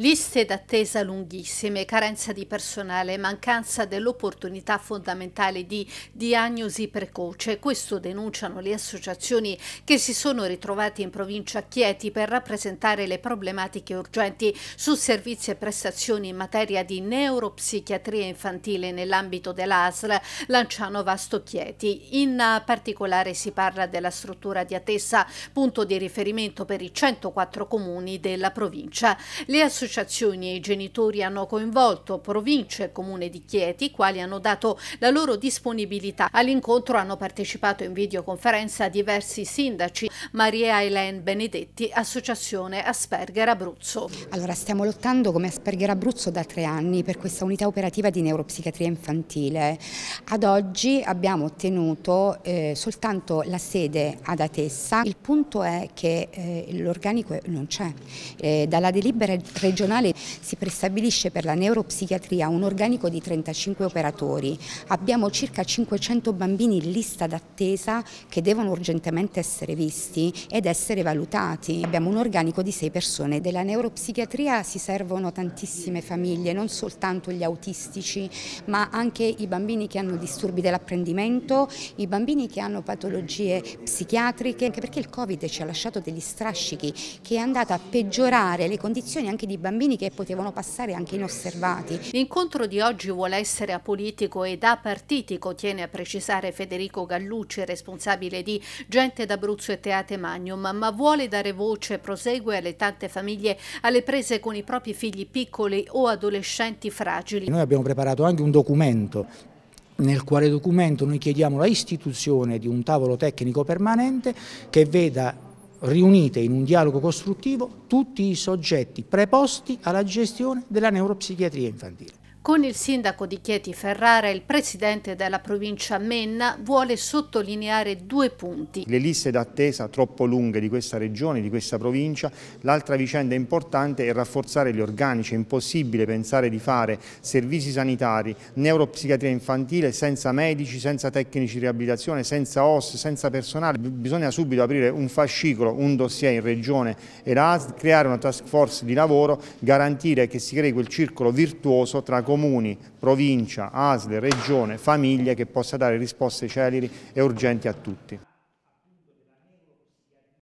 Liste d'attesa lunghissime, carenza di personale, mancanza dell'opportunità fondamentale di diagnosi precoce. Questo denunciano le associazioni che si sono ritrovate in provincia Chieti per rappresentare le problematiche urgenti su servizi e prestazioni in materia di neuropsichiatria infantile nell'ambito dell'ASL Lanciano Vasto Chieti. In particolare si parla della struttura di attesa, punto di riferimento per i 104 comuni della provincia. Le associazioni associazioni e i genitori hanno coinvolto province e comune di Chieti, quali hanno dato la loro disponibilità. All'incontro hanno partecipato in videoconferenza diversi sindaci, Maria Elaine Benedetti, Associazione Asperger Abruzzo. Allora, stiamo lottando come Asperger Abruzzo da tre anni per questa unità operativa di neuropsichiatria infantile. Ad oggi abbiamo ottenuto eh, soltanto la sede ad Atessa. Il punto è che eh, l'organico non c'è. Eh, dalla delibera regionale regionale si prestabilisce per la neuropsichiatria un organico di 35 operatori. Abbiamo circa 500 bambini in lista d'attesa che devono urgentemente essere visti ed essere valutati. Abbiamo un organico di 6 persone. Della neuropsichiatria si servono tantissime famiglie, non soltanto gli autistici, ma anche i bambini che hanno disturbi dell'apprendimento, i bambini che hanno patologie psichiatriche, anche perché il Covid ci ha lasciato degli strascichi che è andata a peggiorare le condizioni anche di bambini bambini che potevano passare anche inosservati. L'incontro di oggi vuole essere apolitico ed apartitico, tiene a precisare Federico Gallucci, responsabile di Gente d'Abruzzo e Teate Magnum, ma vuole dare voce, prosegue, alle tante famiglie alle prese con i propri figli piccoli o adolescenti fragili. Noi abbiamo preparato anche un documento nel quale documento noi chiediamo la istituzione di un tavolo tecnico permanente che veda riunite in un dialogo costruttivo tutti i soggetti preposti alla gestione della neuropsichiatria infantile. Con il sindaco di Chieti Ferrara, il presidente della provincia Menna vuole sottolineare due punti. Le liste d'attesa troppo lunghe di questa regione, di questa provincia. L'altra vicenda importante è rafforzare gli organici. È impossibile pensare di fare servizi sanitari, neuropsichiatria infantile senza medici, senza tecnici di riabilitazione, senza OS, senza personale. Bisogna subito aprire un fascicolo, un dossier in regione e la creare una task force di lavoro, garantire che si crei quel circolo virtuoso tra comuni, provincia, ASL, regione, famiglie che possa dare risposte celeri e urgenti a tutti.